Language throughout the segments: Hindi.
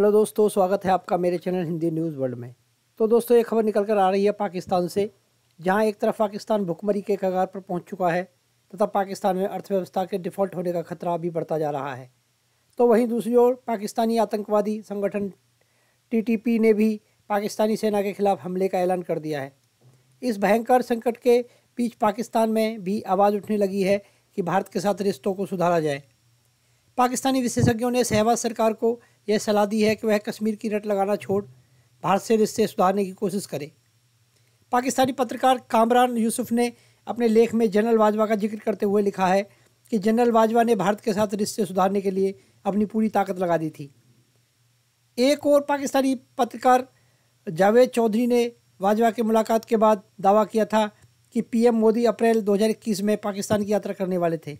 हेलो दोस्तों स्वागत है आपका मेरे चैनल हिंदी न्यूज़ वर्ल्ड में तो दोस्तों ये खबर निकल कर आ रही है पाकिस्तान से जहां एक तरफ पाकिस्तान भुखमरी के कगार पर पहुंच चुका है तथा पाकिस्तान में अर्थव्यवस्था के डिफ़ॉल्ट होने का खतरा भी बढ़ता जा रहा है तो वहीं दूसरी ओर पाकिस्तानी आतंकवादी संगठन टी ने भी पाकिस्तानी सेना के खिलाफ हमले का ऐलान कर दिया है इस भयंकर संकट के बीच पाकिस्तान में भी आवाज़ उठने लगी है कि भारत के साथ रिश्तों को सुधारा जाए पाकिस्तानी विशेषज्ञों ने सहवाज सरकार को यह सलाह दी है कि वह कश्मीर की रट लगाना छोड़ भारत से रिश्ते सुधारने की कोशिश करे पाकिस्तानी पत्रकार कामरान यूसुफ ने अपने लेख में जनरल बाजवा का जिक्र करते हुए लिखा है कि जनरल बाजवा ने भारत के साथ रिश्ते सुधारने के लिए अपनी पूरी ताकत लगा दी थी एक और पाकिस्तानी पत्रकार जावेद चौधरी ने बाजवा की मुलाकात के बाद दावा किया था कि पीएम मोदी अप्रैल 2021 में पाकिस्तान की यात्रा करने वाले थे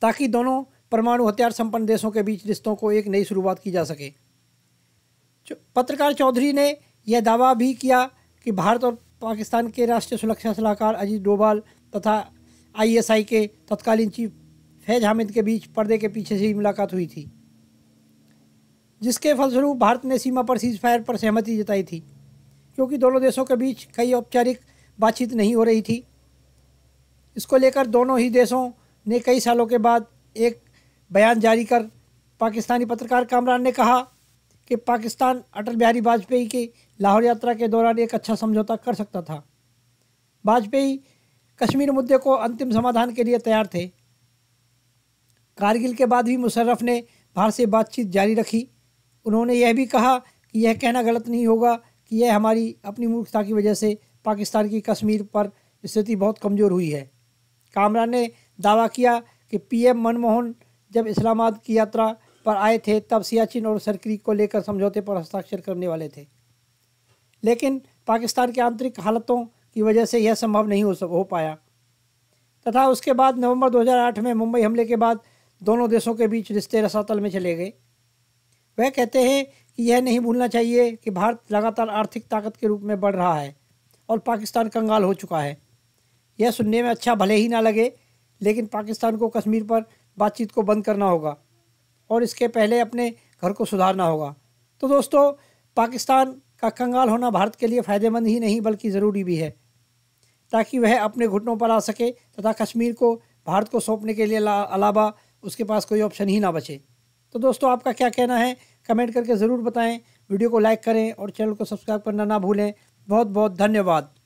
ताकि दोनों परमाणु हथियार संपन्न देशों के बीच रिश्तों को एक नई शुरुआत की जा सके पत्रकार चौधरी ने यह दावा भी किया कि भारत और पाकिस्तान के राष्ट्रीय सुरक्षा सलाहकार अजीत डोभाल तथा आईएसआई के तत्कालीन चीफ फैज हामिद के बीच पर्दे के पीछे से ही मुलाकात हुई थी जिसके फलस्वरूप भारत ने सीमा पर सीज फायर पर सहमति जताई थी क्योंकि दोनों देशों के बीच कई औपचारिक बातचीत नहीं हो रही थी इसको लेकर दोनों ही देशों ने कई सालों के बाद एक बयान जारी कर पाकिस्तानी पत्रकार कामरान ने कहा कि पाकिस्तान अटल बिहारी वाजपेयी की लाहौर यात्रा के दौरान एक अच्छा समझौता कर सकता था वाजपेयी कश्मीर मुद्दे को अंतिम समाधान के लिए तैयार थे कारगिल के बाद भी मुशर्रफ ने भारत से बातचीत जारी रखी उन्होंने यह भी कहा कि यह कहना गलत नहीं होगा कि यह हमारी अपनी मूर्खता की वजह से पाकिस्तान की कश्मीर पर स्थिति बहुत कमज़ोर हुई है कामरान ने दावा किया कि पीएम मनमोहन जब इस्लामाबाद की यात्रा पर आए थे तब सियाचिन और सरकरी को लेकर समझौते पर हस्ताक्षर करने वाले थे लेकिन पाकिस्तान के आंतरिक हालतों की वजह से यह संभव नहीं हो हो पाया तथा उसके बाद नवंबर 2008 में मुंबई हमले के बाद दोनों देशों के बीच रिश्ते रसातल में चले गए वह कहते हैं कि यह नहीं भूलना चाहिए कि भारत लगातार आर्थिक ताकत के रूप में बढ़ रहा है और पाकिस्तान कंगाल हो चुका है यह सुनने में अच्छा भले ही ना लगे लेकिन पाकिस्तान को कश्मीर पर बातचीत को बंद करना होगा और इसके पहले अपने घर को सुधारना होगा तो दोस्तों पाकिस्तान का कंगाल होना भारत के लिए फ़ायदेमंद ही नहीं बल्कि ज़रूरी भी है ताकि वह अपने घुटनों पर आ सके तथा कश्मीर को भारत को सौंपने के लिए अलावा उसके पास कोई ऑप्शन ही ना बचे तो दोस्तों आपका क्या कहना है कमेंट करके ज़रूर बताएं वीडियो को लाइक करें और चैनल को सब्सक्राइब करना ना भूलें बहुत बहुत धन्यवाद